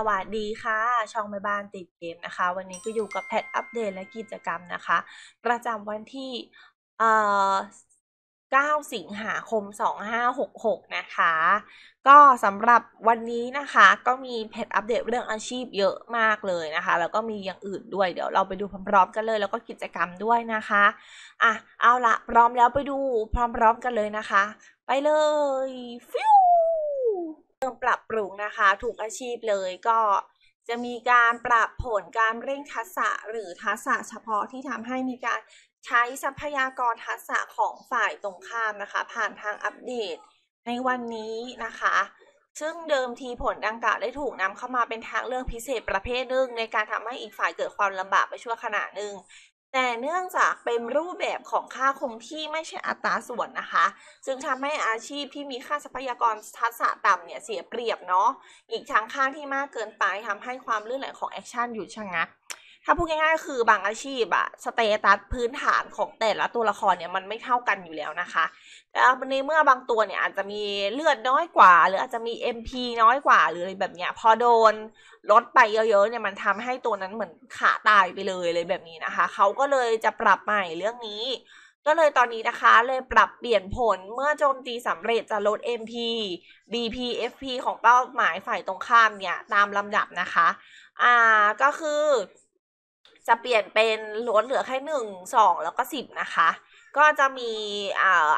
สวัสดีค่ะช่องแม่บ้านติดเกมนะคะ วันนี้ก็อยู่กับแพทอัปเดตและกิจกรรมนะคะ ประจำวันที่เก้า9สิงหาคม 2566 นะคะก็สำหรับวันนี้นะคะก็มีแพทอัปเดตเรื่องอาชีพเยอะมากเลยนะคะ แล้วก็มีอย่างอื่นด้วย เดี๋ยวเราไปดูพร้อมๆ กันเลย แล้วก็กิจกรรมด้วยนะคะ อ่ะเอาละพร้อมแล้วไปดูพร้อมๆกันเลยนะคะ ไปเลย ฟิวเริ่มปรับปรุงนะคะถูกอาชีพเลยก็จะมีการปรับผลการเร่งทักษะหรือทักษะเฉพาะที่ทำให้มีการใช้ทรัพยากรทักษะของฝ่ายตรงข้ามนะคะ ผ่านทางอัปเดต ในวันนี้นะคะ ซึ่งเดิมทีผลดังกล่าวได้ถูกนำเข้ามาเป็นทางเลือกพิเศษประเภทหนึ่งในการทำให้อีกฝ่ายเกิดความลำบากไปชั่วขณะหนึ่งแต่เนื่องจากเป็นรูปแบบของค่าคงที่ไม่ใช่อัตราส่วนนะคะ ซึ่งทำให้อาชีพที่มีค่าทรัพยากรทักษะต่ำเนี่ยเสียเปรียบเนาะอีกทั้งค่าที่มากเกินไปทำให้ความลื่นไหลของแอคชั่นหยุดชะงักถ้าพูดง่ายๆ คือบางอาชีพอะสเตตัสพื้นฐานของแต่ละตัวละครเนี่ยมันไม่เท่ากันอยู่แล้วนะคะแในเมื่อบางตัวเนี่ยอาจจะมีเลือดน้อยกว่า หรืออาจจะมี MP น้อยกว่าหรืออะไรแบบเนี้ย พอโดนลดไปเยอะๆเนี่ยมันทำให้ตัวนั้นเหมือนขาตายไปเลยเลยแบบนี้นะคะเขาก็เลยจะปรับใหม่เรื่องนี้ก็เลยตอนนี้นะคะเลยปรับเปลี่ยนผลเมื่อโจมตีสำเร็จจะลด MP BP FP ของเป้าหมายฝ่ายตรงข้ามเนี่ยตามลำดับนะคะ อ่าก็คือจะเปลี่ยนเป็นลดเหลือแค่หนึ่งสองแล้วก็สิบนะคะ ก็จะมี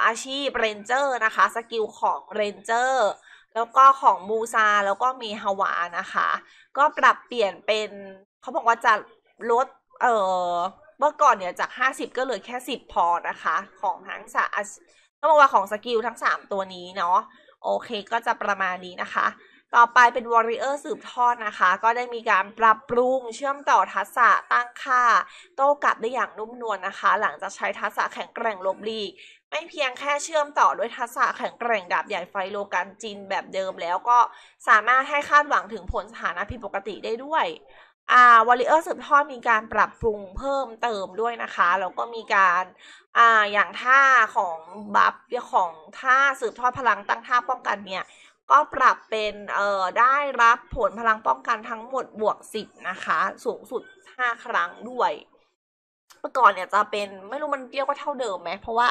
อาชีพเรนเจอร์นะคะ สกิลของเรนเจอร์แล้วก็ของมูซา แล้วก็มีฮาวานะคะ ก็ปรับเปลี่ยนเป็นเขาบอกว่าจะลดเออเมื่อก่อนเนี่ยจาก 50 ก็เหลือแค่ 10 พอนะคะ ของทั้งสามต้องบอกว่าของสกิลทั้ง 3 ตัวนี้เนาะโอเคก็จะประมาณนี้นะคะต่อไปเป็นวอริเออร์สืบทอดนะคะ ก็ได้มีการปรับปรุงเชื่อมต่อทักษะตั้งค่า โต้กลับได้อย่างนุ่มนวลนนะคะ หลังจากใช้ทักษะแข็งแกร่งลบลีกไม่เพียงแค่เชื่อมต่อด้วยทักษะแข็งแกร่งดาบใหญ่ไฟโลกันจินแบบเดิมแล้วก็สามารถให้คาดหวังถึงผลสถานะผิดปกติได้ด้วยอาวอริเออร์สืบทอดมีการปรับปรุงเพิ่มเติมด้วยนะคะ แล้วก็มีการอ่าอย่างท่าของบัฟของท่าสืบทอดพลังตั้งท่าป้องกันเนี่ยก็ปรับเป็นเอ่อได้รับผลพลังป้องกันทั้งหมดบวกสิบนะคะ สูงสุดห้าครั้งด้วยเมื่อก่อนเนี่ยจะเป็นไม่รู้มันเรียกว่าเท่าเดิมไหมเพราะว่า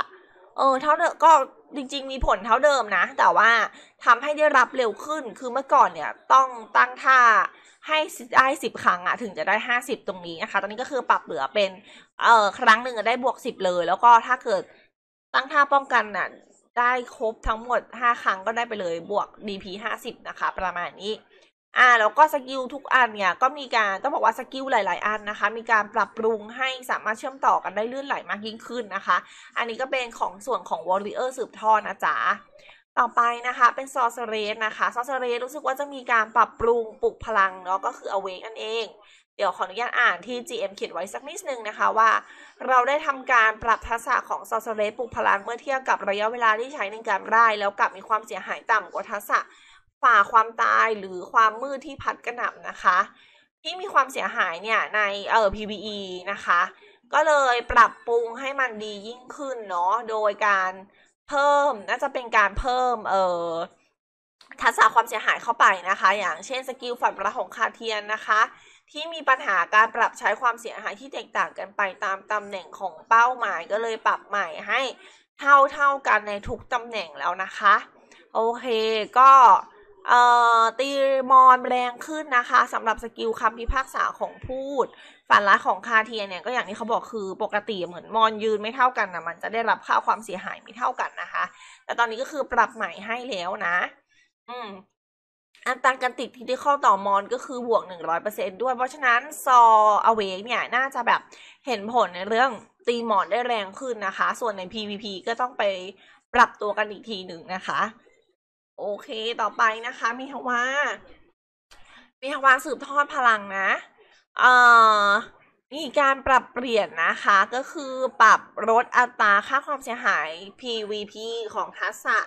เออเท่าเดิมก็จริง ๆ มีผลเท่าเดิมนะแต่ว่าทำให้ได้รับเร็วขึ้นคือเมื่อก่อนเนี่ย ต้องตั้งท่าให้ได้สิบครั้งอะถึงจะได้ห้าสิบตรงนี้นะคะ ตอนนี้ก็คือปรับเหลือเป็น เอ่อ ครั้งหนึ่งได้บวกสิบเลย แล้วก็ถ้าเกิดตั้งท่าป้องกันน่ะได้ครบทั้งหมด 5 ครั้งก็ได้ไปเลย บวก DP 50 นะคะ ประมาณนี้ อ่า แล้วก็สกิลทุกอันเนี่ย ก็มีการ ต้องบอกว่าสกิลหลายๆ อันนะคะ มีการปรับปรุงให้สามารถเชื่อมต่อกันได้ลื่นไหลมากยิ่งขึ้นนะคะ อันนี้ก็เป็นของส่วนของ Warrior สืบทอดนะจ๊ะ ต่อไปนะคะเป็นซอ์เรสนะคะซอ์เรสรู้สึกว่าจะมีการปรับปรุงปลุกพลังเนาะก็คือ Awake นั่นเองเดี๋ยวขออนุญาตอ่านที่ GM เขียนไว้สักนิดนึงนะคะว่า เราได้ทำการปรับทักษะของซอสเลปลุกพลังเมื่อเทียบกับระยะเวลาที่ใช้ในการไายแล้วกลับมีความเสียหายต่ำกว่าทักษะฝ่าความตายหรือความมืดที่พัดกระหน่ำนะคะ ที่มีความเสียหายเนี่ยในเอ่อ PVE นะคะ ก็เลยปรับปรุงให้มันดียิ่งขึ้นเนาะโดยการเพิ่มน่าจะเป็นการเพิ่มเอ่อทักษะความเสียหายเข้าไปนะคะ อย่างเช่นสกิลฝันประหงคาเทียนนะคะที่มีปัญหาการปรับใช้ความเสียหายที่แตกต่างกันไปตามตำแหน่งของเป้าหมาย ก็เลยปรับใหม่ให้เท่าเท่ากันในทุกตำแหน่งแล้วนะคะ โอเค ก็ตีมอนแรงขึ้นนะคะสำหรับสกิลคำพิพากษาของพูด ฝันร้ายของคาเทียเนี่ยก็อย่างที่เขาบอกคือปกติเหมือนมอนยืนไม่เท่ากันนะมันจะได้รับค่าความเสียหายไม่เท่ากันนะคะ แต่ตอนนี้ก็คือปรับใหม่ให้แล้วนะ อืมอัตราการติดที่ได้ข้อต่อมอนก็คือบวก 100%ด้วย เพราะฉะนั้น ซออเวกเนี่ย น่าจะแบบเห็นผลในเรื่องตีมอนได้แรงขึ้นนะคะ ส่วนใน PVP ก็ต้องไปปรับตัวกันอีกทีหนึ่งนะคะ โอเคต่อไปนะคะ มีฮาวามีฮาวาสืบทอดพลังนะ เอ่อมีการปรับเปลี่ยนนะคะ ก็คือปรับลดอัตราค่าความเสียหาย PVP ของทัศษะ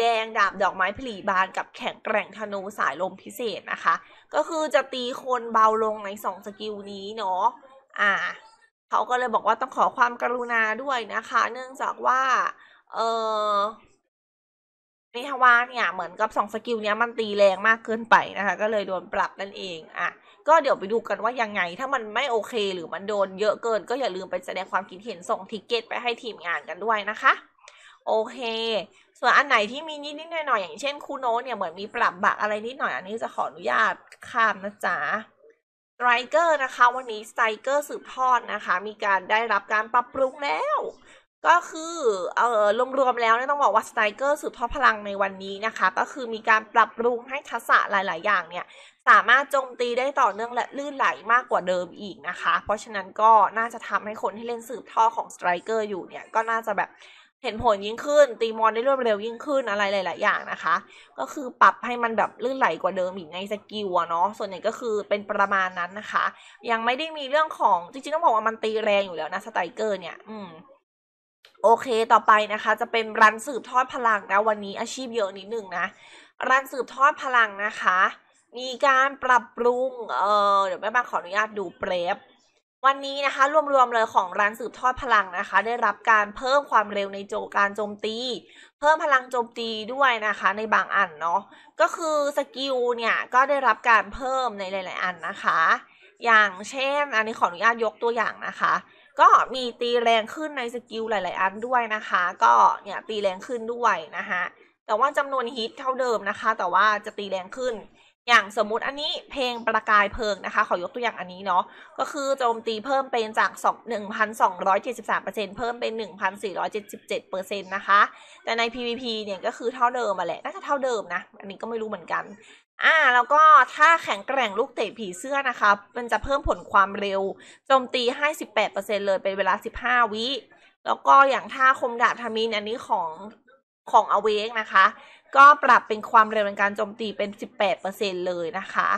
แดงดาบดอกไม้ผลีบานกับแข็งแกร่งธนูสายลมพิเศษนะคะ ก็คือจะตีคนเบาลงในสองสกิลนี้เนาะอ่าเขาก็เลยบอกว่าต้องขอความกรุณาด้วยนะคะ เนื่องจากว่า เออนทวาเนี่ยเหมือนกับสองสกิลเนี้ย มันตีแรงมากเกินไปนะคะ ก็เลยโดนปรับนั่นเองอ่ะก็เดี๋ยวไปดูกันว่ายังไงถ้ามันไม่โอเคหรือมันโดนเยอะเกิน ก็อย่าลืมไปแสดงความคิดเห็นส่งทิกเก็ตไปให้ทีมงานกันด้วยนะคะโอเค ส่วนอันไหนที่มีนิดนิดหน่อยหน่อยอย่างเช่นคูโนเนี่ยเหมือนมีปรับบักอะไรนิดหน่อยอันนี้จะขออนุญาตข้ามนะจ๊ะสไตรเกอร์นะคะ วันนี้สไตรเกอร์สืบทอดนะคะ มีการได้รับการปรับปรุงแล้ว ก็คือเออรวมๆแล้วเนี่ยต้องบอกว่าสไตรเกอร์สืบทอดพลังในวันนี้นะคะ ก็คือมีการปรับปรุงให้ทักษะหลายๆ อย่างเนี่ย สามารถโจมตีได้ต่อเนื่องและลื่นไหลมากกว่าเดิมอีกนะคะ เพราะฉะนั้นก็น่าจะทำให้คนที่เล่นสืบทอดของสไตรเกอร์อยู่เนี่ยก็น่าจะแบบเห็นผลยิ่งขึ้น ตีมอนได้รวดเร็วยิ่งขึ้นอะไรหลายๆอย่างนะคะ ก็คือปรับให้มันแบบลื่นไหลกว่าเดิมอีกในสกิลเนาะส่วนใหญ่ก็คือเป็นประมาณนั้นนะคะ ยังไม่ได้มีเรื่องของจริงๆต้องบอกว่ามันตีแรงอยู่แล้วนะ สไตรเกอร์เนี่ย อืมโอเคต่อไปนะคะ จะเป็นรันสืบทอดพลังนะ วันนี้อาชีพเยอะนิดหนึ่งนะรันสืบทอดพลังนะคะมีการปรับปรุงเออเดี๋ยวแม่บ้านขออนุญาตดูเปรบวันนี้นะคะรวมๆเลยของร้านสืบทอดพลังนะคะ ได้รับการเพิ่มความเร็วในโจการโจมตีเพิ่มพลังโจมตีด้วยนะคะในบางอันเนาะก็คือสกิลเนี่ยก็ได้รับการเพิ่มในหลายๆ อันนะคะ อย่างเช่นอันนี้ขออนุญาตยกตัวอย่างนะคะ ก็มีตีแรงขึ้นในสกิลหลายๆ อันด้วยนะคะ ก็เนี่ยตีแรงขึ้นด้วยนะคะแต่ว่าจำนวนฮิตเท่าเดิมนะคะ แต่ว่าจะตีแรงขึ้นอย่างสมมุติอันนี้เพลงประกายเพลิงนะคะ ขอยกตัวอย่างอันนี้เนาะก็คือโจมตีเพิ่มเป็นจาก1,273%เพิ่มเป็น 1,477%นะคะ แต่ใน PVP เนี่ยก็คือเท่าเดิมอะแหละน่าจะเท่าเดิมนะ อันนี้ก็ไม่รู้เหมือนกัน อ่า แล้วก็ถ้าแข็งแกร่งลูกเตะผีเสื้อนะคะ มันจะเพิ่มผลความเร็วโจมตีให้ 18%เลยเป็นเวลา 15วิแล้วก็อย่างท่าคมดาบทามินอันนี้ของของอเวกนะคะก็ปรับเป็นความเร็ว ในการโจมตีเป็น 18%เลยนะคะ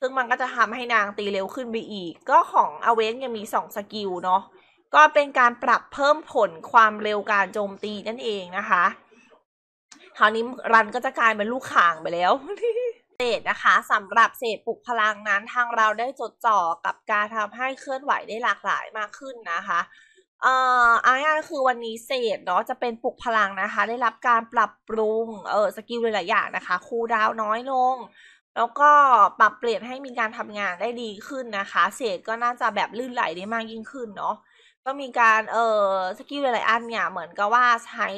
ซึ่งมันก็จะทำให้นางตีเร็วขึ้นไปอีก ก็ของอเวนยังมี2สกิลเนาะ ก็เป็นการปรับเพิ่มผลความเร็วการโจมตีนั่นเองนะคะ คราวนี้รันก็จะกลายเป็นลูกข่างไปแล้ว เศษนะคะสำหรับเศษปลุกพลังนั้น ทางเราได้จดจ่อกับการทำให้เคลื่อนไหวได้หลากหลายมากขึ้นนะคะเอ่อาง่ายคือวันนี้เศษเนาะจะเป็นปลุกพลังนะคะ ได้รับการปรับปรุงเออสกิลหลายอย่างนะคะ คูดาวน้อยลง แล้วก็ปรับเปลี่ยนให้มีการทำงานได้ดีขึ้นนะคะ เศษก็น่าจะแบบลื่นไหลได้มากยิ่งขึ้นเนาะก็มีการเออสกิลหลายอันเนี่ยเหมือนกับว่าใช้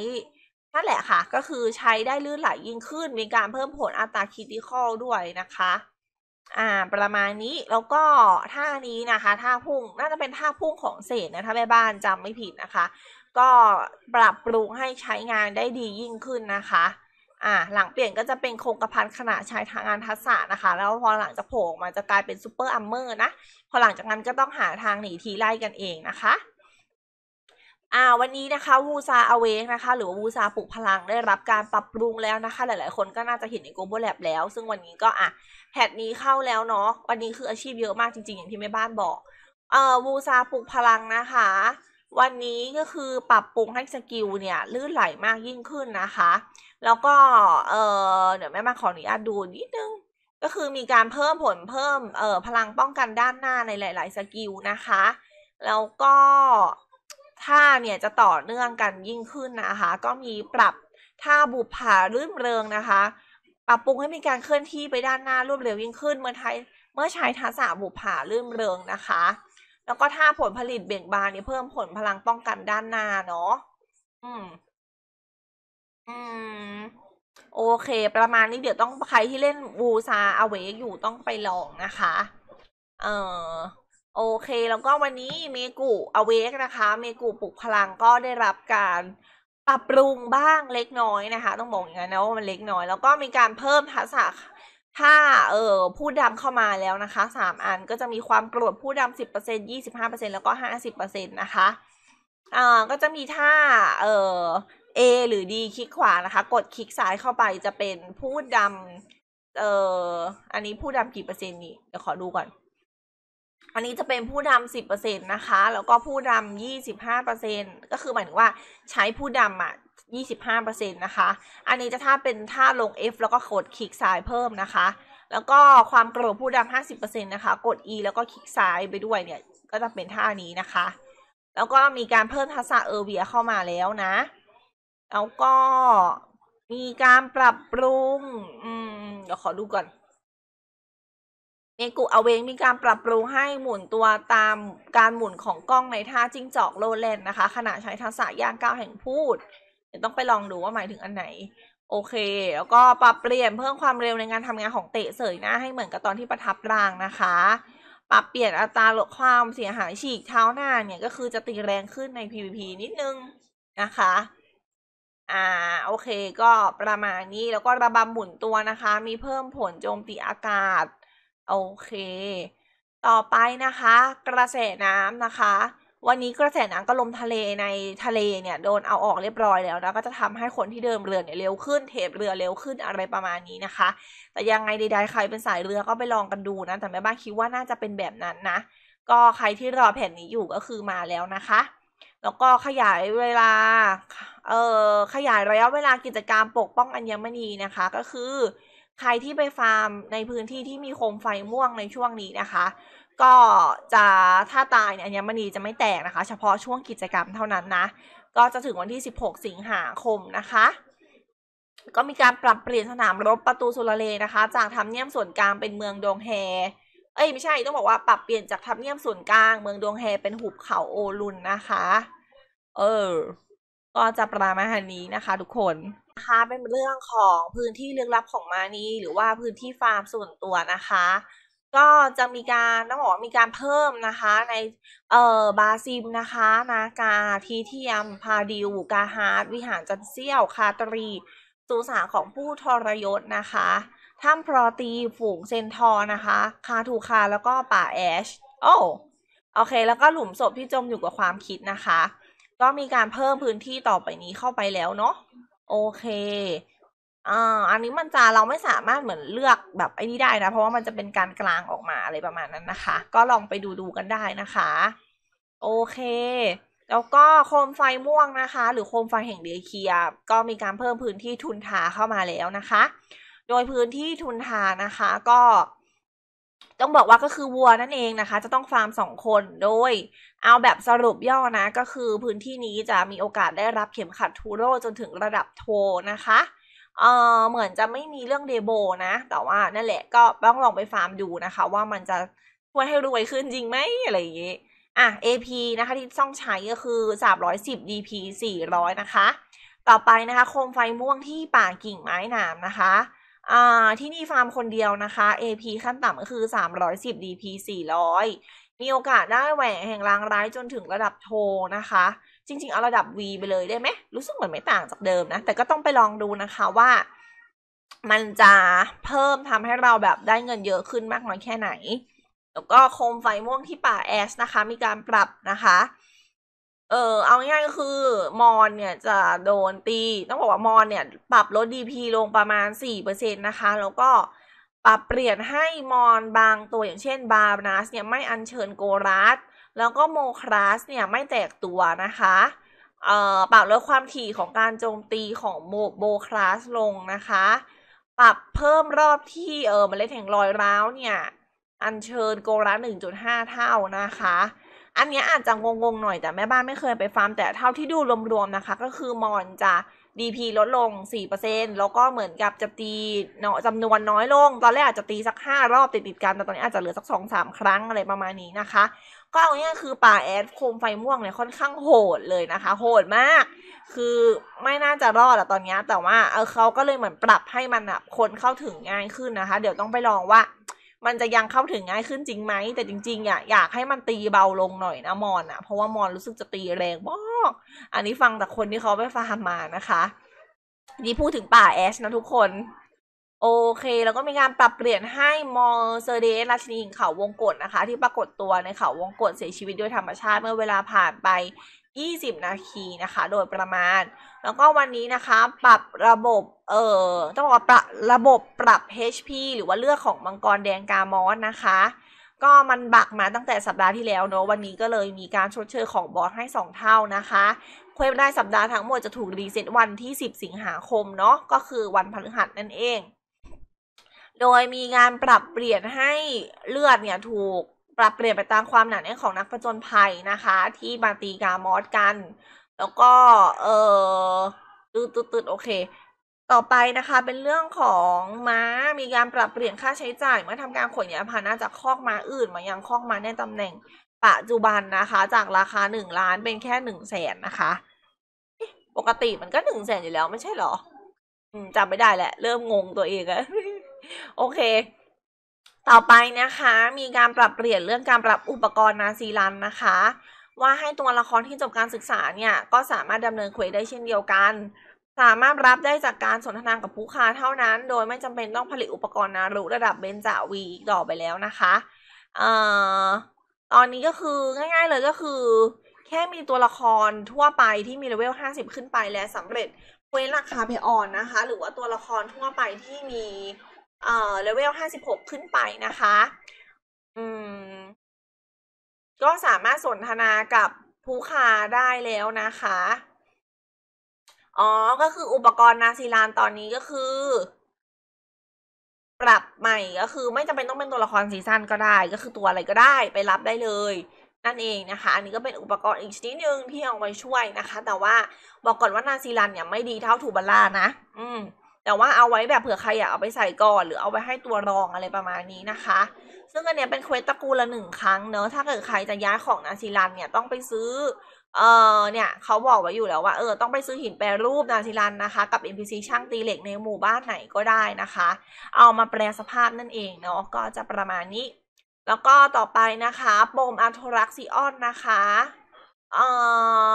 นั่นแหละค่ะก็คือใช้ได้ลื่นไหลยิ่งขึ้น มีการเพิ่มผลอัตราคิติคอลด้วยนะคะอ่าประมาณนี้แล้วก็ท่านี้นะคะท่าพุ่งน่าจะเป็นท่าพุ่งของเศษนะถ้าแม่บ้านจำไม่ผิดนะคะ ก็ปรับปรุงให้ใช้งานได้ดียิ่งขึ้นนะคะ อ่า หลังเปลี่ยนก็จะเป็นโครงกระพันขนาดใช้ทางงานทัศนนะคะ แล้วพอหลังจะโผล่มาจะกลายเป็นซูเปอร์อัมเมอร์นะพอหลังจากนั้นก็ต้องหาทางหนีทีไล่กันเองนะคะ อ่าวันนี้นะคะวูซาอเวกนะคะ หรือว่าวูซาปลุกพลังได้รับการปรับปรุงแล้วนะคะ หลายๆคนก็น่าจะเห็นในโกลบอลแลบแล้ว ซึ่งวันนี้ก็อ่ะแพทนี้เข้าแล้วเนาะวันนี้คืออาชีพเยอะมากจริงๆอย่างที่แม่บ้านบอกเอ่อวูซาปลุกพลังนะคะ วันนี้ก็คือปรับปรุงให้สกิลเนี่ยลื่นไหลมากยิ่งขึ้นนะคะ แล้วก็เอ่อเดี๋ยวแม่มาขออนุญาตดูนิดนึงก็คือมีการเพิ่มผลเพิ่มเอ่อพลังป้องกันด้านหน้าในหลายๆสกิลนะคะแล้วก็ท่าเนี่ยจะต่อเนื่องกันยิ่งขึ้นนะคะ ก็มีปรับท่าบุพผารื่นเริงนะคะปรับปรุงให้มีการเคลื่อนที่ไปด้านหน้ารวดเร็วยิ่งขึ้น เมื่อใช้เมื่อใช้ทักษะบุผารื่นเริงนะคะ แล้วก็ถ้าผลผลิตเบ่งบานนี่เพิ่มผลพลังป้องกันด้านหน้าเนาะอืมอืมโอเค ประมาณนี้เดี๋ยวต้องใครที่เล่นบูซาอเวกอยู่ต้องไปลองนะคะเออโอเค แล้วก็วันนี้เมกุอเวกนะคะเมกุปลุกพลังก็ได้รับการปรับปรุงบ้างเล็กน้อยนะคะต้องบอกอย่างนั้นนะว่ามันเล็กน้อยแล้วก็มีการเพิ่มทักษะถ้าเออผู้ดำเข้ามาแล้วนะคะ3อันก็จะมีความโกรธผู้ดำสสิิบบเเเปปออรร์์ซ็นยี่ห้า็นต์แล้วก็ห้าสิบเเปอร์ซ็นตนะคะอ่าก็จะมีท่าเออ A หรือ D คลิกขวานะคะ กดคลิกซ้ายเข้าไปจะเป็นผู้ดำเอออันนี้ผู้ดำกี่เปอร์เซ็นต์นี่เดี๋ยวขอดูก่อนอันนี้จะเป็นผู้ดำสิบเปอร์เซ็นต์นะคะ แล้วก็ผู้ดำยี่สิบห้าเปอร์เซ็นต์ก็คือหมายถึงว่า ใช้ผู้ดำอ่ะยี่สิบห้าเปอร์เซ็นต์นะคะ อันนี้จะถ้าเป็นท่าลง F แล้วก็กดคลิกซ้ายเพิ่มนะคะ แล้วก็ความโกรธผู้ดำห้าสิบเปอร์เซ็นต์นะคะ กด E แล้วก็คลิกซ้ายไปด้วยเนี่ย ก็จะเป็นท่านี้นะคะ แล้วก็มีการเพิ่มทักษะเออร์เวียเข้ามาแล้วนะ แล้วก็มีการปรับปรุง อืมเดี๋ยวขอดูก่อนเมกุเอาเวงมีการปรับปรุงให้หมุนตัวตามการหมุนของกล้องในท่าจิ้งจอกโลเแลนนะคะ ขณะใช้ทักษะย่างก้าวแห่งพูดเดี๋ยวต้องไปลองดูว่าหมายถึงอันไหน โอเค แล้วก็ปรับเปลี่ยนเพิ่มความเร็วในการทำงานของเตะเสยหน้าให้เหมือนกับตอนที่ประทับรางนะคะ ปรับเปลี่ยนอัตราลดความเสียหายฉีกเท้าหน้าเนี่ยก็คือจะตีแรงขึ้นใน PVP นิดนึงนะคะ อ่า โอเคก็ประมาณนี้แล้วก็ระบำหมุนตัวนะคะ มีเพิ่มผลโจมตีอากาศโอเค ต่อไปนะคะ กระแสน้ำนะคะ วันนี้กระแสน้ำก็ลมทะเลในทะเลเนี่ยโดนเอาออกเรียบร้อยแล้วแล้วก็จะทำให้คนที่เดินเรือเนี่ยเร็วขึ้นเทปเรือเร็วขึ้นอะไรประมาณนี้นะคะ แต่ยังไงใดๆใครเป็นสายเรือก็ไปลองกันดูนะแต่แม่บ้านคิดว่าน่าจะเป็นแบบนั้นนะ ก็ใครที่รอแผ่นนี้อยู่ก็คือมาแล้วนะคะ แล้วก็ขยายเวลาเอ่อขยายระยะเวลากิจกรรมปกป้องอัญมณีนะคะ ก็คือใครที่ไปฟาร์มในพื้นที่ที่มีโคมไฟม่วงในช่วงนี้นะคะ ก็จะถ้าตายเนี่ยอัญมณีจะไม่แตกนะคะ เฉพาะช่วงกิจกรรมเท่านั้นนะก็จะถึงวันที่ 16 สิงหาคมนะคะ ก็มีการปรับเปลี่ยนสนามรบประตูสุรเลนะคะ จากทำเนียมส่วนกลางเป็นเมืองดงแฮ เอ้ยไม่ใช่ต้องบอกว่าปรับเปลี่ยนจากทำเนียมส่วนกลางเมืองดวงแฮเป็นหุบเขาโอรุนนะคะ เออก็จะประมาณนี้นะคะทุกคนะคะเป็นเรื่องของพื้นที่ลึกลับของมานีหรือว่าพื้นที่ฟาร์มส่วนตัวนะคะ ก็จะมีการต้องบอกว่ามีการเพิ่มนะคะในเอ่อบาซิมนะคะนากาทีเทียม พาดิวกาฮาร์วิหารจันเซียวคาตรีสุสานของผู้ทรยศนะคะถ้ำพรอตีฝูงเซนทอนะคะ คาทูคาแล้วก็ป่าแอชโอ้โอเค แล้วก็หลุมศพที่จมอยู่กับความคิดนะคะ ก็มีการเพิ่มพื้นที่ต่อไปนี้เข้าไปแล้วเนาะโอเค อ่า อันนี้มันจะเราไม่สามารถเหมือนเลือกแบบไอ้นี้ได้นะเพราะว่ามันจะเป็นการกลางออกมาอะไรประมาณนั้นนะคะ ก็ลองไปดูดูกันได้นะคะ โอเค แล้วก็โคมไฟม่วงนะคะ หรือโคมไฟแห่งเดเคีย ก็มีการเพิ่มพื้นที่ทุนทาเข้ามาแล้วนะคะ โดยพื้นที่ทุนทานะคะ ก็ต้องบอกว่าก็คือวัวนั่นเองนะคะ จะต้องฟาร์มสองคนโดยเอาแบบสรุปย่อนะ ก็คือพื้นที่นี้จะมีโอกาสได้รับเข็มขัดทูโรจนถึงระดับโทนะคะเออเหมือนจะไม่มีเรื่องเดโบนะ แต่ว่านั่นแหละก็ต้องลองไปฟาร์มดูนะคะว่ามันจะช่วยให้รวยขึ้นจริงไหมอะไรอย่างงี้ อ่ะ AP นะคะที่ต้องใช้ก็คือ 310 DP 400 นะคะ ต่อไปนะคะโคมไฟม่วงที่ป่ากิ่งไม้หนามนะคะที่นี่ฟาร์มคนเดียวนะคะ AP ขั้นต่ำก็คือ 310 DP 400 มีโอกาสได้แหวนแห่งรางร้ายจนถึงระดับโท นะคะ จริงๆเอาระดับ V ไปเลยได้ไหม รู้สึกเหมือนไม่ต่างจากเดิมนะ แต่ก็ต้องไปลองดูนะคะว่ามันจะเพิ่มทำให้เราแบบได้เงินเยอะขึ้นมากน้อยแค่ไหน แล้วก็โคมไฟม่วงที่ป่าแอสนะคะมีการปรับนะคะเออเอาง่ายๆก็คือมอนเนี่ยจะโดนตี ต้องบอกว่ามอนเนี่ยปรับลดดีพลงประมาณสี่เเปอร์ซ็นนะคะแล้วก็ปรับเปลี่ยนให้มอนบางตัวอย่างเช่นบาร์นัสเนี่ยไม่อัญเชิญโกรัส แล้วก็โมคราสเนี่ยไม่แตกตัวนะคะเอ่อปรับลดความถี่ของการโจมตีของโมโบคราสลงนะคะ ปรับเพิ่มรอบที่เออมเมล็ดแห่งรอยร้าวเนี่ยอัญเชิญโกรัสหหนึ่งจุด้าเท่านะคะอันนี้อาจจะงงๆหน่อยแต่แม่บ้านไม่เคยไปฟาร์มแต่เท่าที่ดูรวมๆนะคะ ก็คือมอนจะ DP ลดลง 4%แล้วก็เหมือนกับจะตีเนาะจำนวนน้อยลง ตอนแรกอาจจะตีสัก5รอบติดติดกันแต่ตอนนี้อาจจะเหลือสัก2-3ครั้งอะไรประมาณนี้นะคะก็เอาง่ายคือป่าแอดโคมไฟม่วงเนี่ยค่อนข้างโหดเลยนะคะโหดมาก คือไม่น่าจะรอดอะตอนนี้แต่ว่าเออเขาก็เลยเหมือนปรับให้มันอะคนเข้าถึงง่ายขึ้นนะคะ เดี๋ยวต้องไปลองว่ามันจะยังเข้าถึงง่ายขึ้นจริงไหม แต่จริงๆอ่ะอยากให้มันตีเบาลงหน่อยนะมอนอ่ะเพราะว่ามอนรู้สึกจะตีแรงบากอันนี้ฟังจากคนที่เขาไปฟาร์มมานะคะ นี่พูดถึงป่าแอชนะทุกคน โอเค แล้วก็มีการปรับเปลี่ยนให้มอเซเดสราชินีเขาวงกฏนะคะที่ปรากฏตัว ในเขาวงกฏเสียชีวิตโดยธรรมชาติเมื่อเวลาผ่านไป20 นาทีนะคะ โดยประมาณ แล้วก็วันนี้นะคะปรับระบบ เอ่อต้องบอกว่าประระบบปรับ HP หรือว่าเลือก ของมังกรแดงกา มอส นะคะ ก็มันบักมาตั้งแต่สัปดาห์ที่แล้ว เนอะ วันนี้ก็เลยมีการ ชด เชยของบอสให้ 2 เท่านะคะเควบได้ สัปดาห์ทั้งหมด จะถูก รีเซ็ตวันที่ 10 สิงหาคม เนาะก็คือวันพฤหัสนั่นเอง โดยมีงานปรับเปลี่ยนให้เลือดเนี่ยถูกปรับเปลี่ยนไปตามความหนาแน่นของนักผจญภัยนะคะ ที่มาตีกามอสกัน แล้วก็เออตืดตืดโอเค ต่อไปนะคะ เป็นเรื่องของม้ามีการปรับเปลี่ยนค่าใช้จ่ายเมื่อทำการขนย้ายพาหนะจากคอกม้าอื่นมายังคอกม้าในตำแหน่งปัจจุบันนะคะ จากราคาหนึ่งล้านเป็นแค่หนึ่งแสนนะคะ ปกติมันก็หนึ่งแสนอยู่แล้วไม่ใช่หรอจำไม่ได้แหละเริ่มงงตัวเองแล้วโอเคต่อไปนะคะ มีการปรับเปลี่ยนเรื่องการปรับอุปกรณ์นาซีรันนะคะ ว่าให้ตัวละครที่จบการศึกษาเนี่ยก็สามารถดำเนินเควสได้เช่นเดียวกัน สามารถรับได้จากการสนทนากับผู้ค้าเท่านั้น โดยไม่จำเป็นต้องผลิตอุปกรณ์นารุระดับเบนจาวีต่อไปแล้วนะคะเอ่อตอนนี้ก็คือง่าย ๆเลยก็คือ แค่มีตัวละครทั่วไปที่มีเลเวล 50 ขึ้นไปและสำเร็จเควสราคาเพออนนะคะ หรือว่าตัวละครทั่วไปที่มีเอ่อเลเวลห้าสิบหกขึ้นไปนะคะ อืม ก็สามารถสนทนากับผู้ค้าได้แล้วนะคะอ๋อก็คืออุปกรณ์นาซีลานตอนนี้ก็คือ ปรับใหม่ก็คือ ไม่จำเป็นต้องเป็นตัวละครซีซั่นก็ได้ ก็คือตัวอะไรก็ได้ไปรับได้เลย นั่นเองนะคะอันนี้ก็เป็นอุปกรณ์อีกชนิดหนึ่งที่เอาไว้ช่วยนะคะ แต่ว่าบอกก่อนว่านาซีลันเนี่ยไม่ดีเท่าถูบัล่านะอืมแต่ว่าเอาไว้แบบเผื่อใครอยากเอาไปใส่ก่อนหรือเอาไปให้ตัวรองอะไรประมาณนี้นะคะ ซึ่งอันเนี้ยเป็นเควสตะกูลละหนึ่งครั้งเนอะถ้าเกิดใครจะย้ายของนาซิลันเนี่ยต้องไปซื้อ เออเนี่ย เขาบอกไว้อยู่แล้วว่าเออต้องไปซื้อหินแปรรูปนาซิลันนะคะ กับ NPC ช่างตีเหล็กในหมู่บ้านไหนก็ได้นะคะ เอามาแปลสภาพนั่นเองเนาะ ก็จะประมาณนี้ แล้วก็ต่อไปนะคะโปมอัลโทรักซิออนนะคะเออ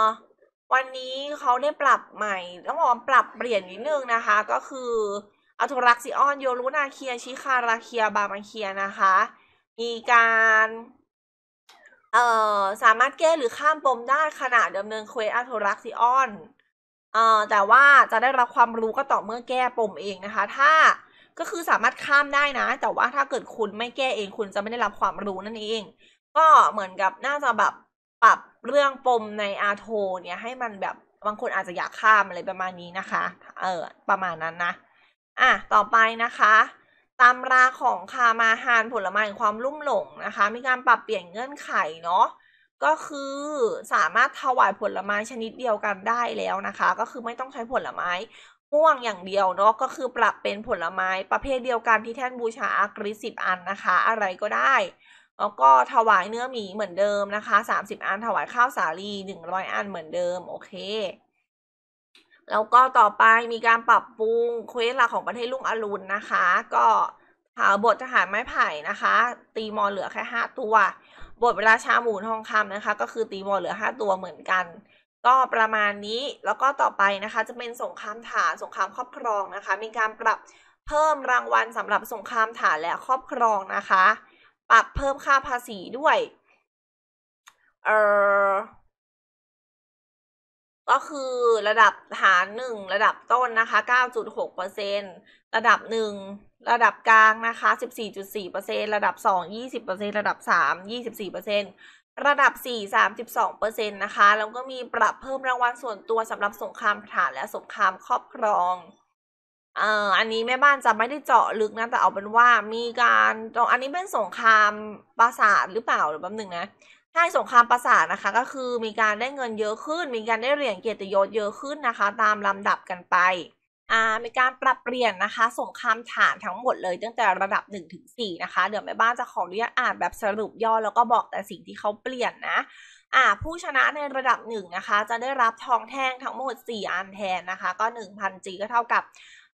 วันนี้เขาได้ปรับใหม่ต้องบอกปรับเปลี่ยนนิดนึงนะคะ ก็คืออัลโทรักซิออนโยรุนาเคียชิคาราเคียบามาเคียนะคะ มีการเอ่อสามารถแก้หรือข้ามปมได้ขณะดำเนินเควสอัลโทรักซิออนเอ่อแต่ว่าจะได้รับความรู้ก็ต่อเมื่อแก้ปมเองนะคะ ถ้าก็คือสามารถข้ามได้นะ แต่ว่าถ้าเกิดคุณไม่แก้เองคุณจะไม่ได้รับความรู้นั่นเอง ก็เหมือนกับน่าจะแบบปรับเรื่องปมในอาโทเนี่ยให้มันแบบบางคนอาจจะอยากข้ามอะไรประมาณนี้นะคะเออประมาณนั้นนะอ่ะต่อไปนะคะ ตามราของคามาฮานผลไม้ความลุ่มหลงนะคะ มีการปรับเปลี่ยนเงื่อนไขเนาะก็คือสามารถถวายผลไม้ชนิดเดียวกันได้แล้วนะคะ ก็คือไม่ต้องใช้ผลไม้ม่วงอย่างเดียวเนาะก็คือปรับเป็นผลไม้ประเภทเดียวกันที่แท่นบูชาอากริสิบอันนะคะ อะไรก็ได้แล้วก็ถวายเนื้อหมีเหมือนเดิมนะคะสสามิบอันถวายข้าวสาลีหนึ่งร้อยอันเหมือนเดิมโอเค แล้วก็ต่อไปมีการปรับปรุงเควสหลักของประเทศลุงอรุณนะคะ ก็บททหารไม้ไผ่นะคะตีมอเหลือแค่ห้าตัว บทเวลาชาหมูทองคำนะคะ ก็คือตีมอเหลือห้าตัวเหมือนกัน ก็ประมาณนี้แล้วก็ต่อไปนะคะ จะเป็นสงครามฐานสงครามครอบครองนะคะ มีการปรับเพิ่มรางวัลสำหรับสงครามฐานและครอบครองนะคะปรับเพิ่มค่าภาษีด้วย เออก็คือระดับฐานหนึ่งระดับต้นนะคะ 9.6%ระดับหนึ่งระดับกลางนะคะ 14.4%ระดับสอง20%ระดับสาม24%ระดับ 4 32%นะคะ แล้วก็มีปรับเพิ่มรางวัลส่วนตัวสำหรับสงครามฐานและสงครามครอบครองเอ่ออันนี้แม่บ้านจะไม่ได้เจาะลึกนะแต่เอาเป็นว่ามีการตรงอันนี้เป็นสงครามปราสาทหรือเปล่าหรือแป๊บหนึ่งนะใช่สงครามปราสาทนะคะ ก็คือมีการได้เงินเยอะขึ้น มีการได้เหรียญเกียรติยศเยอะขึ้นนะคะ ตามลำดับกันไป อ่ามีการปรับเปลี่ยนนะคะสงครามฐานทั้งหมดเลย ตั้งแต่ระดับ1ถึง4นะคะ เดี๋ยวแม่บ้านจะขออนุญาตอ่านแบบสรุปย่อแล้วก็บอกแต่สิ่งที่เขาเปลี่ยนนะอ่า ผู้ชนะในระดับหนึ่งนะคะ จะได้รับทองแท่งทั้งหมด4อันแทนนะคะ ก็1,000จีก็เท่ากับ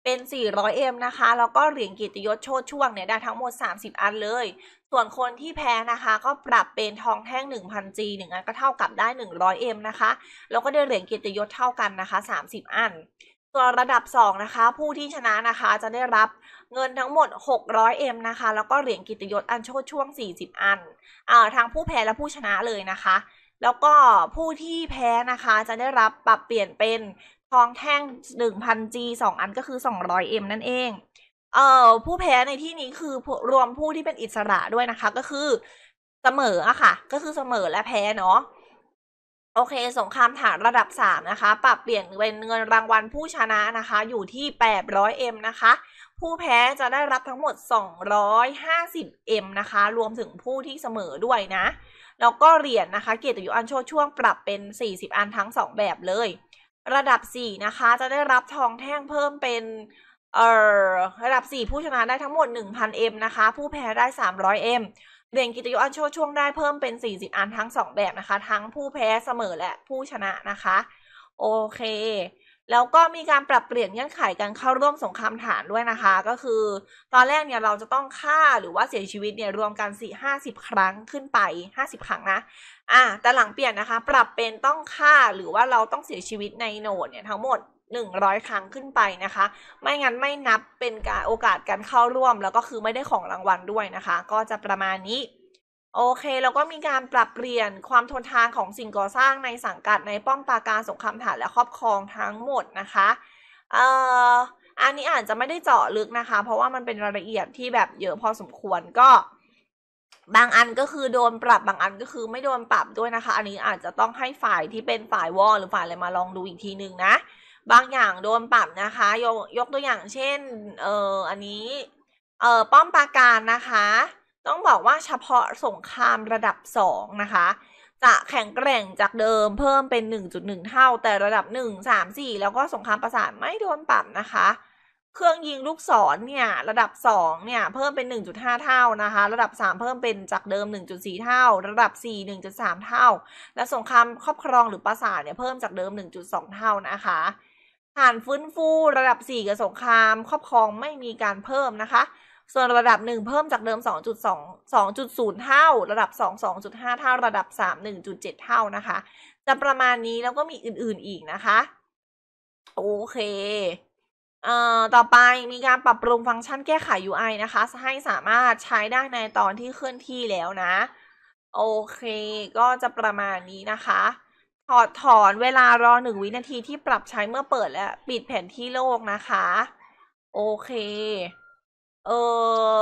เป็น 400M นะคะ แล้วก็เหรียญกิตยศโชดช่วงเนี่ยได้ทั้งหมด 30 อันเลย ส่วนคนที่แพ้นะคะก็ปรับเป็นทองแท่ง 1,000G 1นอันก็เท่ากับได้ 100M นะคะ แล้วก็ได้เหรียญกิตยศเท่ากันนะคะ 30 อัน ส่วนระดับ2นะคะผู้ที่ชนะนะคะจะได้รับเงินทั้งหมด 600M นะคะ แล้วก็เหรียญกิตยศอันโชดช่วง 40 อัน อ่าทางผู้แพ้และผู้ชนะเลยนะคะ แล้วก็ผู้ที่แพ้นะคะจะได้รับปรับเปลี่ยนเป็นทองแท่งหนึ่งพันจี สองอันก็คือสองร้อยเอ็มนั่นเอง เอ่อ ผู้แพ้ในที่นี้คือรวมผู้ที่เป็นอิสระด้วยนะคะ ก็คือเสมออะค่ะ ก็คือเสมอและแพ้เนาะ โอเค สงครามฐานระดับสามนะคะ ปรับเปลี่ยนเป็นเงินรางวัลผู้ชนะนะคะ อยู่ที่แปดร้อยเอ็มนะคะ ผู้แพ้จะได้รับทั้งหมดสสอองร้้ยหาิบเอ็มนะคะ รวมถึงผู้ที่เสมอด้วยนะ แล้วก็เหรียญนนะคะ เกียรติยศอันโชช่วงปรับเป็นสสี่ิบอันทั้งสองแบบเลยระดับ 4 นะคะ จะได้รับทองแท่งเพิ่มเป็นเอ่อระดับ 4 ผู้ชนะได้ทั้งหมด1,000 M นะคะ ผู้แพ้ได้300 M เหรียญกิจยุอันโชช่วงได้เพิ่มเป็น 40 อันทั้ง 2 แบบนะคะ ทั้งผู้แพ้เสมอและผู้ชนะนะคะ โอเค แล้วก็มีการปรับเปลี่ยนเงื่อนไขการเข้าร่วมสงครามฐานด้วยนะคะ ก็คือตอนแรกเนี่ยเราจะต้องฆ่าหรือว่าเสียชีวิตเนี่ยรวมกัน 4 50 ครั้งขึ้นไป 50 ครั้งนะอ่าแต่หลังเปลี่ยนนะคะปรับเป็นต้องฆ่าหรือว่าเราต้องเสียชีวิตในโหนดเนี่ยทั้งหมด 100 ครั้งขึ้นไปนะคะ ไม่งั้นไม่นับเป็นการโอกาสการเข้าร่วม แล้วก็คือไม่ได้ของรางวัลด้วยนะคะก็จะประมาณนี้ โอเคเราก็มีการปรับเปลี่ยนความทนทานของสิ่งก่อสร้างในสังกัดในป้อมปราการสงครามฐานและครอบครองทั้งหมดนะคะเอ่ออันนี้อาจจะไม่ได้เจาะลึกนะคะ เพราะว่ามันเป็นรายละเอียดที่แบบเยอะพอสมควรก็บางอันก็คือโดนปรับบางอันก็คือไม่โดนปรับด้วยนะคะ อันนี้อาจจะต้องให้ฝ่ายที่เป็นฝ่ายวอลหรือฝ่ายอะไรมาลองดูอีกทีหนึ่งนะบางอย่างโดนปรับนะคะยกยกตัวอย่างเช่นเอออันนี้เออป้อมปราการนะคะ ต้องบอกว่าเฉพาะสงครามระดับ2นะคะ จะแข็งแกร่งจากเดิมเพิ่มเป็น 1.1 เท่าแต่ระดับ 1 3 4 แล้วก็สงครามประสานไม่โดนปรับนะคะเครื่องยิงลูกศรเนี่ยระดับ2เนี่ย เพิ่มเป็น1.5เท่านะคะ ระดับ3เพิ่มเป็นจากเดิม1.4เท่า ระดับ4 1.3เท่า และสงครามครอบครองหรือปราสาทเนี่ย เพิ่มจากเดิม1.2เท่านะคะฐานฟื้นฟูระดับ4กับสงครามครอบครองไม่มีการเพิ่มนะคะ ส่วนระดับ 1เพิ่มจากเดิม2.2 2.0เท่า ระดับ2 2.5เท่า ระดับ3 1.7เท่านะคะ จะประมาณนี้แล้วก็มีอื่นๆอีกนะคะ โอเคต่อไปมีการปรับปรุงฟังก์ชันแก้ไข UI นะคะให้สามารถใช้ได้ในตอนที่เคลื่อนที่แล้วนะ โอเคก็จะประมาณนี้นะคะ ถอดถอนเวลารอหนึ่งวินาทีที่ปรับใช้เมื่อเปิดและปิดแผนที่โลกนะคะ โอเค เออ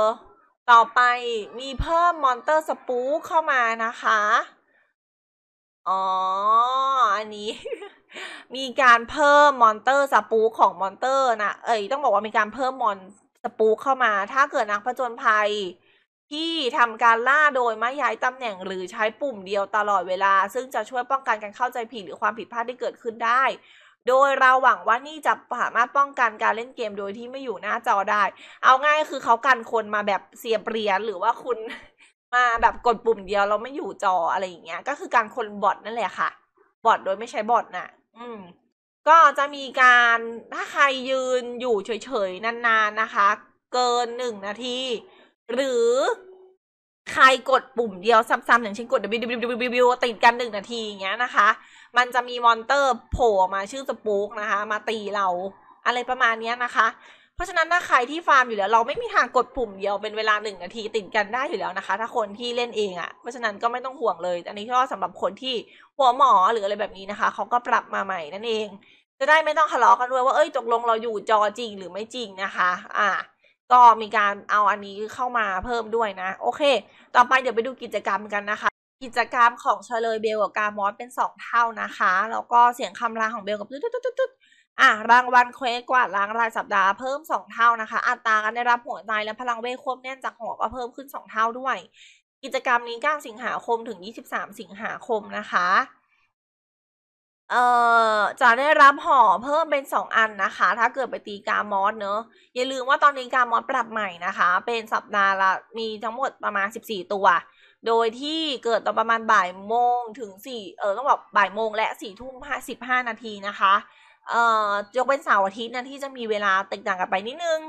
ต่อไปมีเพิ่มมอนเตอร์สปูเข้ามานะคะ อ๋ออันนี้มีการเพิ่มมอนเตอร์สปูของมอนเตอร์นะเอ้ยต้องบอกว่ามีการเพิ่มมอนสปูเข้ามา ถ้าเกิดนักผจญภัย ที่ทำการล่าโดยไม่ย้ายตำแหน่งหรือใช้ปุ่มเดียวตลอดเวลา ซึ่งจะช่วยป้องกันการเข้าใจผิดหรือความผิดพลาดที่เกิดขึ้นได้ โดยเราหวังว่านี่จะสามารถป้องกันการเล่นเกมโดยที่ไม่อยู่หน้าจอได้ เอาง่ายคือเขากันคนมาแบบเสียบเรียนหรือว่าคุณมาแบบกดปุ่มเดียวเราไม่อยู่จออะไรอย่างเงี้ย ก็คือการคนบอทนั่นแหละค่ะ บอทโดยไม่ใช้บอทนะ่ะอืมก็จะมีการถ้าใครยืนอยู่เฉยๆนานๆนะคะเกินหนึ่งนาทีหรือใครกดปุ่มเดียวซ้ำๆอย่างเช่นกด www ติดกันหนึ่งนาทีอย่างเงี้ยนะคะ มันจะมีมอนเตอร์โผล่มาชื่อสปูกนะคะมาตีเราอะไรประมาณนี้นะคะราะฉะนั้นถ้าใครที่ฟาร์มอยู่แล้วเราไม่มีทางกดปุ่มเดียวเป็นเวลาหนึ่งนาทีติดกันได้อยู่แล้วนะคะ ถ้าคนที่เล่นเองอะ่ะเพราะฉะนั้นก็ไม่ต้องห่วงเลย อันนี้ก็สำหรับคนที่หัวหมอหรืออะไรแบบนี้นะคะเขาก็ปรับมาใหม่นั่นเอง จะได้ไม่ต้องทะเลาะกันด้วยว่าเอ้ยตกลงเราอยู่จอจริงหรือไม่จริงนะคะ อ่า ก็มีการเอาอันนี้เข้ามาเพิ่มด้วยนะ โอเค ต่อไปเดี๋ยวไปดูกิจกรรมกันนะคะ กิจกรรมของเชลยเบลกับกามอสเป็น 2 เท่านะคะแล้วก็เสียงคำรามของเบลกับตุ๊ดตุ๊ดตุ๊ดอ่ะรางวัลเควสกว่ารล้างรายสัปดาห์เพิ่ม2เท่านะคะ อัตราการได้รับหัวใจและพลังเวควบแน่นจากหอก็เพิ่มขึ้น2เท่าด้วย กิจกรรมนี้9สิงหาคมถึง23สิงหาคมนะคะ เอ่อจะได้รับห่อเพิ่มเป็น2อันนะคะ ถ้าเกิดไปตีกามอสเนอะอย่าลืมว่าตอนนี้กามอสปรับใหม่นะคะ เป็นสัปดาห์ละมีทั้งหมดประมาณ14ตัวโดยที่เกิดตอนประมาณบ่ายโมงถึง4เออต้องบอกบ่ายโมงและ4ทุ่ม55นาทีนะคะเอ่อยกเป็นเสาร์อาทิตย์นะที่จะมีเวลาติดต่างกันไปนิดนึง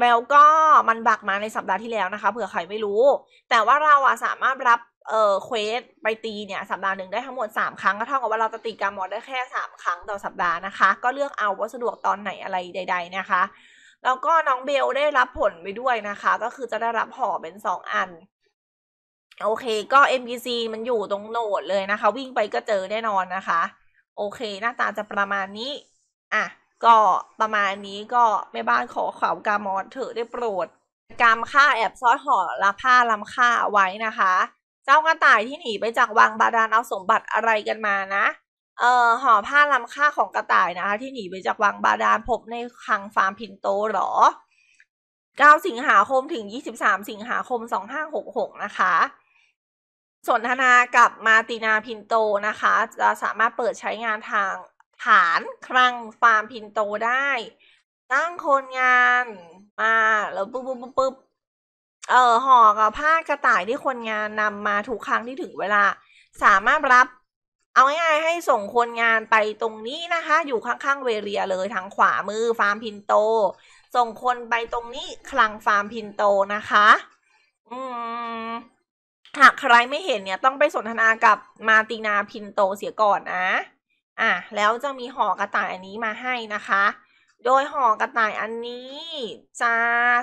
แล้วก็มันบักมาในสัปดาห์ที่แล้วนะคะ เผื่อใครไม่รู้ แต่ว่าเราอะสามารถรับเอ่อเควสไปตีเนี่ยสัปดาห์หนึ่งได้ทั้งหมด3ครั้งก็เท่ากับว่าเราจะตีการมอดได้แค่3ครั้งต่อสัปดาห์นะคะ ก็เลือกเอาว่าสะดวกตอนไหนอะไรใด ๆนะคะ แล้วก็น้องเบลได้รับผลไปด้วยนะคะ ก็คือจะได้รับห่อเป็น2อันโอเคก็ MPC มันอยู่ตรงโหนดเลยนะคะ วิ่งไปก็เจอแน่นอนนะคะโอเค หน้าตาจะประมาณนี้ อ่ะ ก็ประมาณนี้ก็แม่บ้านขอข่าวกามอนเถอะได้โปรดกามฆ่าแอบซ้อนห่อละผ้าลำค่าไว้นะคะ เจ้ากระต่ายที่หนีไปจากวังบาดาลเอาสมบัติอะไรกันมานะ เอ่อห่อผ้าลำค่าของกระต่ายนะคะที่หนีไปจากวังบาดาลพบในคลังฟาร์มพินโตหรอ 9 สิงหาคมถึง 23 สิงหาคม 2566 นะคะสนทนากับมาตินาพินโตนะคะจะสามารถเปิดใช้งานทางฐานคลังฟาร์มพินโตได้ตั้งคนงานมาแล้วปุ๊บปุ๊บปุ๊บปุ๊บเอ่อห่อกับผ้ากระต่ายที่คนงานนำมาทุกครั้งที่ถึงเวลาสามารถรับ เอาง่ายๆให้ส่งคนงานไปตรงนี้นะคะ อยู่ข้างๆเวเรียเลยทางขวามือฟาร์มพินโต ส่งคนไปตรงนี้คลังฟาร์มพินโตนะคะใครไม่เห็นเนี่ยต้องไปสนทนากับมาตินาพินโตเสียก่อนนะ อ่ะแล้วจะมีห่อกระต่ายอันนี้มาให้นะคะ โดยห่อกระต่ายอันนี้จะ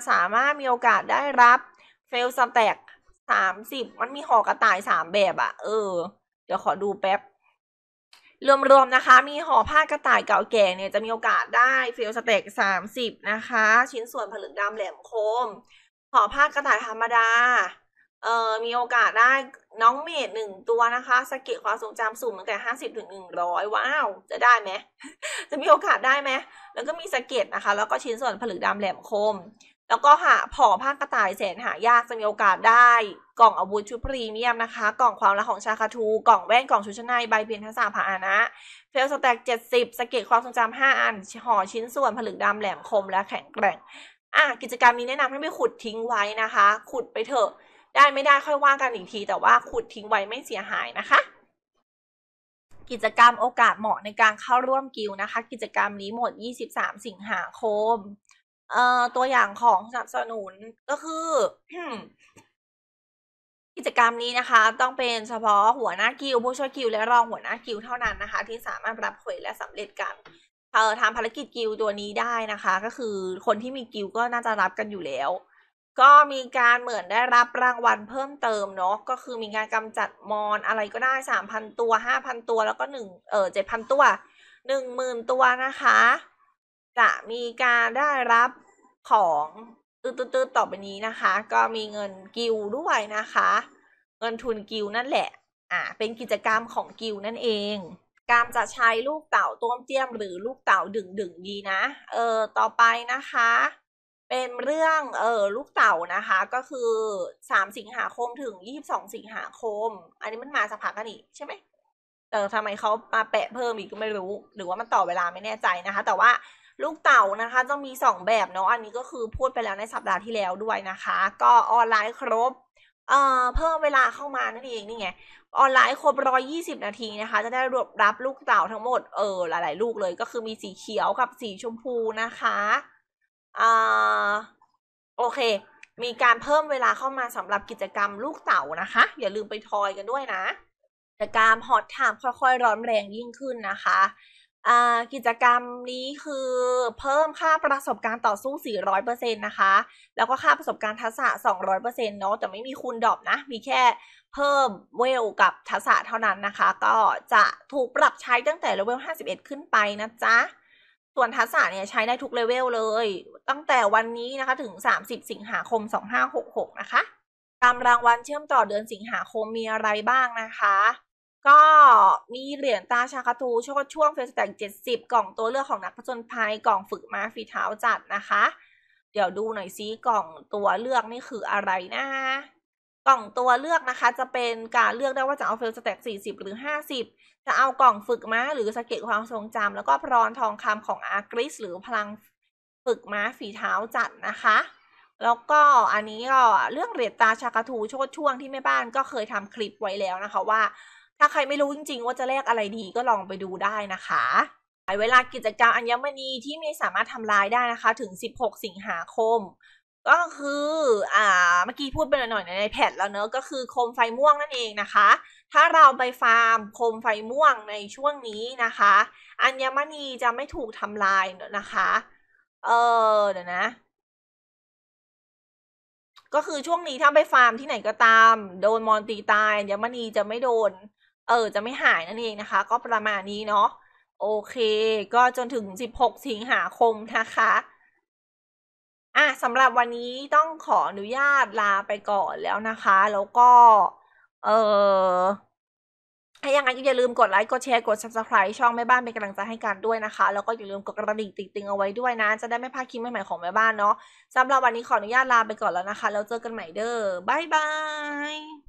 สามารถมีโอกาสได้รับเฟลสแต็กสามสิบมันมีห่อกระต่ายสามแบบอะเออ เดี๋ยวขอดูแป๊บ รวมๆนะคะ มีห่อผ้ากระต่ายเก่าแก่เนี่ยจะมีโอกาสได้เฟลสแต็กสามสิบนะคะ ชิ้นส่วนผลึกดำแหลมคมห่อผ้ากระต่ายธรรมดาเอ่อมีโอกาสได้น้องเมดหนึ่งตัวนะคะ สเกตความทรงจำสูงตั้งแต่ห้าสิบถึงหนึ่งร้อยว้าวจะได้ไหมจะมีโอกาสได้ไหมแล้วก็มีสเกตนะคะ แล้วก็ชิ้นส่วนผลึกดำแหลมคม แล้วก็หาผอผ้ากระต่ายแสนหายากจะมีโอกาสได้กล่องอาวุธชุดพรีเมียมนะคะ กล่องความรักของชาคาทูกล่องแว่นกล่องชุดชั้นในใบเพียนทัศาผานะเฟลสแต็กเจ็ดสิบสเกตความทรงจำห้าอันห่อชิ้นส่วนผลึกดำแหลมคม และแข็งแกร่ง อ่ะกิจกรรมนี้แนะนำให้ไปขุดทิ้งไว้นะคะ ขุดไปเถอะได้ไม่ได้ค่อยว่ากันอีกที แต่ว่าขุดทิ้งไว้ไม่เสียหายนะคะ กิจกรรมโอกาสเหมาะในการเข้าร่วมกิลนะคะ กิจกรรมนี้หมด23 สิงหาคมเอ่อตัวอย่างของสนับสนุนก็คือ กิจกรรมนี้นะคะต้องเป็นเฉพาะหัวหน้ากิลผู้ช่วยกิลและรองหัวหน้ากิลเท่านั้นนะคะ ที่สามารถรับเขยและสำเร็จการเอ่อทำภารกิจกิลตัวนี้ได้นะคะ ก็คือ คนที่มีกิลก็น่าจะรับกันอยู่แล้วก็มีการเหมือนได้รับรางวัลเพิ่มเติมเนาะก็คือมีการกำจัดมอนอะไรก็ได้ 3,000ตัว5,000ตัวแล้วก็1เออเดพันตัว10,000 ตัวนะคะจะมีการได้รับของตืดดต่อไปนี้นะคะ ก็มีเงินกิลด้วยนะคะ เงินทุนกิลนั่นแหละอ่าเป็นกิจกรรมของกิลนั่นเอง การจะใช้ลูกเต่าต้มเตี้ยมหรือลูกเต่าดึงดึงดีนะเออต่อไปนะคะเป็นเรื่องเออลูกเต่านะคะ ก็คือ 3 สิงหาคมถึง 22 สิงหาคม อันนี้มันมาสักพักกันอี่ใช่ไหมแต่ทำไมเขามาแปะเพิ่มอีกก็ไม่รู้หรือว่ามันต่อเวลาไม่แน่ใจนะคะ แต่ว่าลูกเต่านะคะจะมี 2 แบบเนาะอันนี้ก็คือพูดไปแล้วในสัปดาห์ที่แล้วด้วยนะคะ ก็ออนไลน์ครบเอ่อเพิ่มเวลาเข้ามานั่นเองนี่ไงออนไลน์ครบร้อยี่สิบนาทีนะคะ จะได้รวบรับลูกเต่าทั้งหมดเออ หลาย ๆ ลูกเลยก็คือมีสีเขียวกับสีชมพูนะคะอ่าโอเค มีการเพิ่มเวลาเข้ามาสำหรับกิจกรรมลูกเต่านะคะ อย่าลืมไปทอยกันด้วยนะ กิจกรรมฮอตไทม์ค่อยๆ ร้อนแรงยิ่งขึ้นนะคะ กิจกรรมนี้คือเพิ่มค่าประสบการณ์ต่อสู้ 400%นะคะ แล้วก็ค่าประสบการณ์ทักษะ200%เนาะแต่ไม่มีคูณดอบนะ มีแค่เพิ่มเวลกับทักษะเท่านั้นนะคะ ก็จะถูกปรับใช้ตั้งแต่เลเวล51 ขึ้นไปนะจ๊ะส่วนทักษะเนี่ยใช้ได้ทุกเลเวลเลย ตั้งแต่วันนี้นะคะถึง 30 สิงหาคม 2566 นะคะตามรางวัลเชื่อมต่อเดือนสิงหาคมมีอะไรบ้างนะคะ ก็มีเหรียญตาชาคาทูช่วงช่วงเฟสแต็กเจ็ดสิบกล่องตัวเลือกของนักผจญภัยกล่องฝึกม้าฝีเท้าจัดนะคะ เดี๋ยวดูหน่อยซิ กล่องตัวเลือกนี่คืออะไรนะกล่องตัวเลือกนะคะจะเป็นการเลือกได้ว่าจะเอาเฟล สแต็ก 40 หรือ 50 จะเอากล่องฝึกม้าหรือสเก็ตความทรงจำแล้วก็พรอนทองคำของอาร์กริสหรือพลังฝึกม้าฝีเท้าจัดนะคะ แล้วก็อันนี้ก็เรื่องเหรียญตาชากาทูโชดช่วงที่แม่บ้านก็เคยทำคลิปไว้แล้วนะคะว่า ถ้าใครไม่รู้จริงๆว่าจะแลกอะไรดีก็ลองไปดูได้นะคะเวลากิจกรรมอัญมณีที่ไม่สามารถทำลายได้นะคะ ถึง 16 สิงหาคมก็คือ อ่า เมื่อกี้พูดไปหน่อยในแพทแล้วเนอะก็คือโคมไฟม่วงนั่นเองนะคะ ถ้าเราไปฟาร์มโคมไฟม่วงในช่วงนี้นะคะ อัญมณีจะไม่ถูกทำลายนะคะ เออ เดี๋ยวนะ ก็คือช่วงนี้ถ้าไปฟาร์มที่ไหนก็ตาม โดนมอนตีตายอัญมณีจะไม่โดน เออ จะไม่หายนั่นเองนะคะ ก็ประมาณนี้เนาะ โอเค ก็จนถึงสิบหกสิงหาคมนะคะ่ะสำหรับวันนี้ต้องขออนุญาตลาไปก่อนแล้วนะคะ แล้วก็ เออถ้ายังไงก็อย่าลืมกดไลค์กดแชร์กด subscribe ช่องแม่บ้านเป็นกำลังใจให้กันด้วยนะคะแล้วก็อย่าลืมกดกระดิ่งติ๊งติงเอาไว้ด้วยนะ จะได้ไม่พลาดคลิปใหม่ๆของแม่บ้านเนาะสำหรับวันนี้ขออนุญาตลาไปก่อนแล้วนะคะแล้วเจอกันใหม่เด้อบายบาย